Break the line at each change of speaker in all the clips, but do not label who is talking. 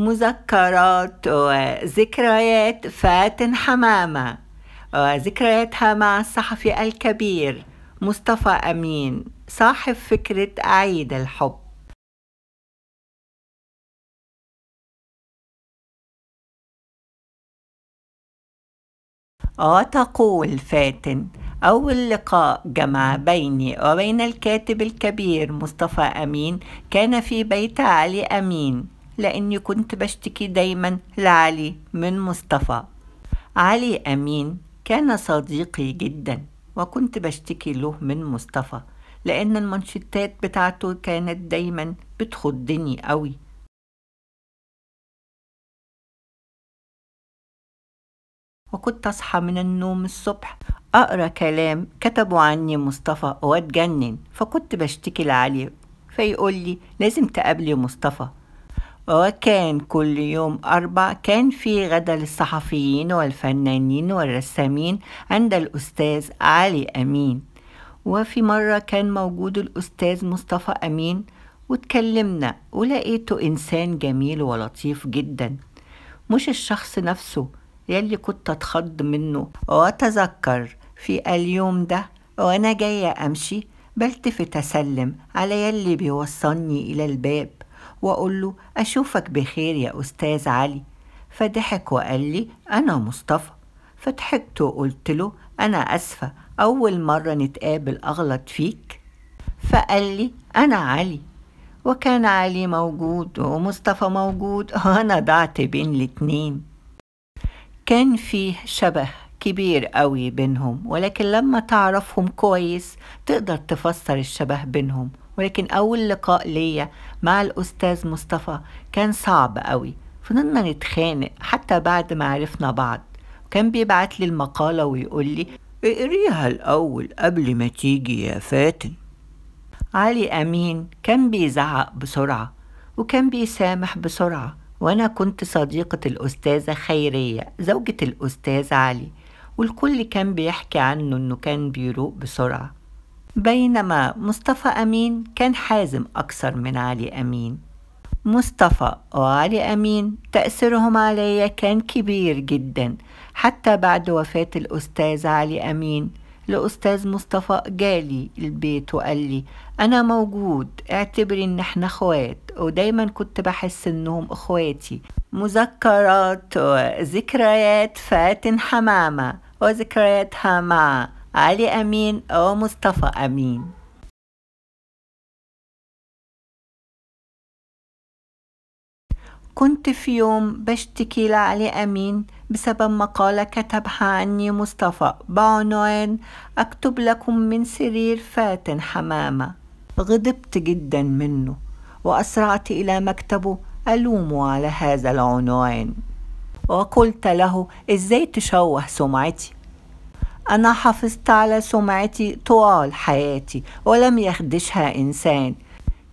مذكرات وذكريات فاتن حمامة وذكرياتها مع الصحفي الكبير مصطفى أمين صاحب فكرة أعيد الحب وتقول آه، فاتن أول لقاء جمع بيني وبين الكاتب الكبير مصطفى أمين كان في بيت علي أمين لأني كنت بشتكي دايما لعلي من مصطفى علي أمين كان صديقي جدا وكنت بشتكي له من مصطفى لأن المنشطات بتاعته كانت دايما بتخضني قوي
وكنت أصحى من
النوم الصبح أقرأ كلام كتبه عني مصطفى وأتجنن فكنت بشتكي لعلي فيقول لي لازم تقابلي مصطفى وكان كل يوم أربع كان في غدا للصحفيين والفنانين والرسامين عند الأستاذ علي أمين وفي مرة كان موجود الأستاذ مصطفى أمين واتكلمنا ولقيته إنسان جميل ولطيف جدا مش الشخص نفسه يلي كنت أتخض منه وأتذكر في اليوم ده وأنا جاية أمشي بلتفت أسلم على يلي بيوصلني إلى الباب وأقول له أشوفك بخير يا أستاذ علي فضحك وقال لي أنا مصطفى فضحكت وقلت له أنا أسفة أول مرة نتقابل أغلط فيك فقال لي أنا علي وكان علي موجود ومصطفى موجود وأنا ضعت بين الاتنين كان فيه شبه كبير قوي بينهم ولكن لما تعرفهم كويس تقدر تفسر الشبه بينهم ولكن أول لقاء ليا مع الأستاذ مصطفى كان صعب قوي فضلنا نتخانق حتى بعد ما عرفنا بعض وكان بيبعت لي المقالة ويقول لي اقريها الأول قبل ما تيجي يا فاتن علي أمين كان بيزعق بسرعة وكان بيسامح بسرعة وأنا كنت صديقة الأستاذة خيرية زوجة الأستاذ علي والكل كان بيحكي عنه إنه كان بيروق بسرعة بينما مصطفى أمين كان حازم أكثر من علي أمين مصطفى وعلي أمين تأثيرهم علي كان كبير جدا حتى بعد وفاة الأستاذ علي أمين الأستاذ مصطفى جالي البيت وقال لي أنا موجود اعتبري إن إحنا إخوات ودايما كنت بحس إنهم إخواتي مذكرات وذكريات فاتن حمامة وذكرياتها مع علي أمين أو مصطفى أمين كنت في يوم بشتكي لعلي أمين بسبب مقالة كتبها عني مصطفى بعنوان أكتب لكم من سرير فاتن حمامة غضبت جدا منه وأسرعت إلى مكتبه ألومه على هذا العنوان وقلت له إزاي تشوه سمعتي أنا حافظت على سمعتي طوال حياتي ولم يخدشها إنسان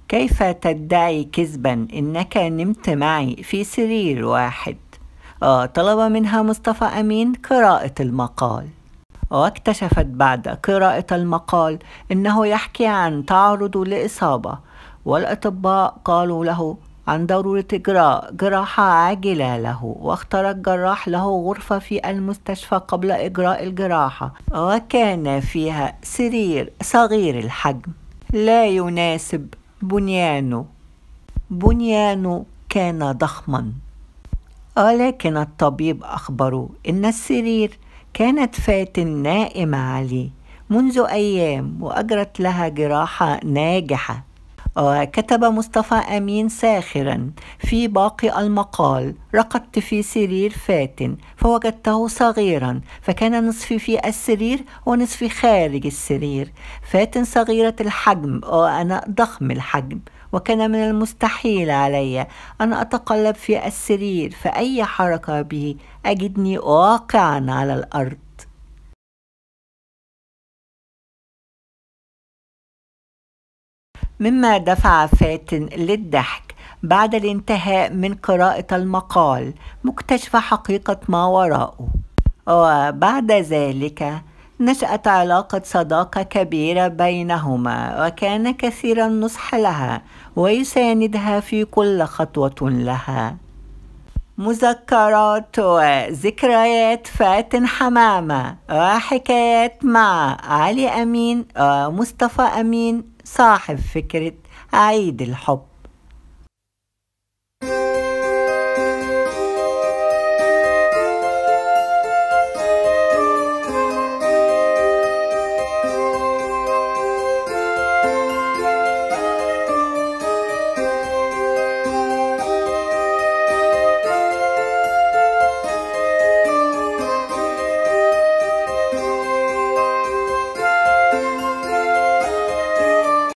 كيف تدعي كذبا إنك نمت معي في سرير واحد؟ آه، طلب منها مصطفى أمين قراءة المقال واكتشفت آه، بعد قراءة المقال أنه يحكي عن تعرض لإصابة والأطباء قالوا له عن ضرورة إجراء جراحة عاجلة له واختار الجراح له غرفة في المستشفى قبل إجراء الجراحة وكان فيها سرير صغير الحجم لا يناسب بنيانه بنيانه كان ضخما ولكن الطبيب أخبره إن السرير كانت فاتن نائمة عليه منذ أيام وأجرت لها جراحة ناجحة وكتب مصطفى أمين ساخرا في باقي المقال رقدت في سرير فاتن فوجدته صغيرا فكان نصفي في السرير ونصفي خارج السرير فاتن صغيرة الحجم وأنا ضخم الحجم وكان من المستحيل علي أن أتقلب في السرير فأي حركة به أجدني واقعا على الأرض مما دفع فاتن للضحك بعد الانتهاء من قراءة المقال مكتشف حقيقة ما وراءه وبعد ذلك نشأت علاقة صداقة كبيرة بينهما وكان كثير النصح لها ويساندها في كل خطوة لها مذكرات وذكريات فاتن حمامة وحكايات آه، مع علي أمين ومصطفى آه، أمين صاحب فكرة عيد الحب